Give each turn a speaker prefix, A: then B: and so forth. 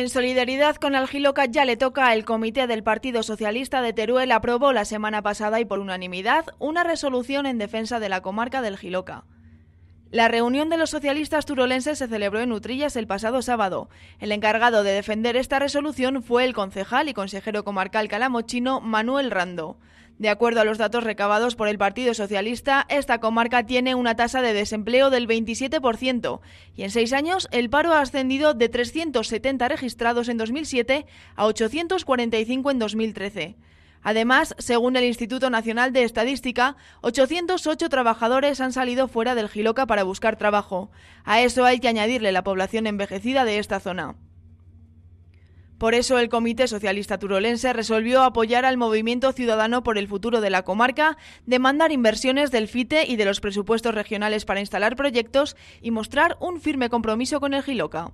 A: En solidaridad con Algiloca ya le toca el Comité del Partido Socialista de Teruel aprobó la semana pasada y por unanimidad una resolución en defensa de la comarca del Giloca. La reunión de los socialistas turolenses se celebró en Utrillas el pasado sábado. El encargado de defender esta resolución fue el concejal y consejero comarcal calamochino Manuel Rando. De acuerdo a los datos recabados por el Partido Socialista, esta comarca tiene una tasa de desempleo del 27% y en seis años el paro ha ascendido de 370 registrados en 2007 a 845 en 2013. Además, según el Instituto Nacional de Estadística, 808 trabajadores han salido fuera del Giloca para buscar trabajo. A eso hay que añadirle la población envejecida de esta zona. Por eso el Comité Socialista Turolense resolvió apoyar al Movimiento Ciudadano por el Futuro de la Comarca, demandar inversiones del FITE y de los presupuestos regionales para instalar proyectos y mostrar un firme compromiso con el Giloca.